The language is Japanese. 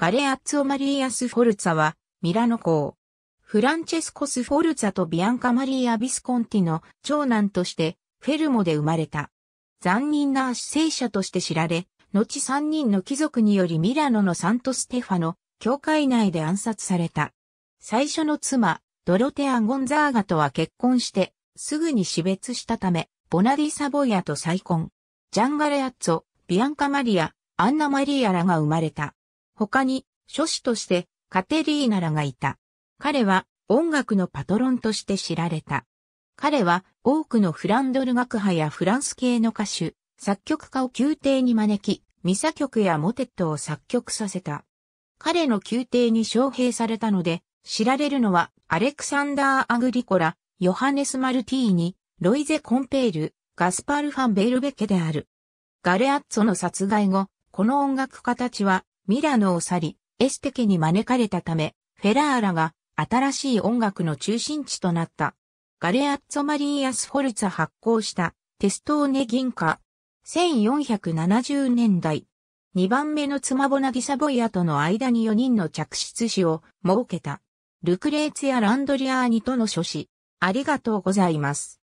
ガレアッツオ・マリーア・スフォルツァは、ミラノ公。フランチェスコ・スフォルツァとビアンカ・マリーア・ビスコンティの長男として、フェルモで生まれた。残忍な死生者として知られ、後三人の貴族によりミラノのサントステファの教会内で暗殺された。最初の妻、ドロテア・ゴンザーガとは結婚して、すぐに死別したため、ボナディ・サボイアと再婚。ジャンガレアッツォ、ビアンカ・マリア、アンナ・マリアらが生まれた。他に、諸子として、カテリーナらがいた。彼は、音楽のパトロンとして知られた。彼は、多くのフランドル学派やフランス系の歌手、作曲家を宮廷に招き、ミサ曲やモテットを作曲させた。彼の宮廷に招聘されたので、知られるのは、アレクサンダー・アグリコラ、ヨハネス・マルティーニ、ロイゼ・コンペール、ガスパール・ファン・ベルベケである。ガレアッツォの殺害後、この音楽家たちはミラノを去り、エステ家に招かれたため、フェラーラが新しい音楽の中心地となった。ガレアッツォ・マリーアス・フォルツァ発行したテストーネ銀貨。1470年代。2番目の妻ボナギサボイアとの間に4人の着室子を設けた。ルクレーツやランドリアーニとの書士。ありがとうございます。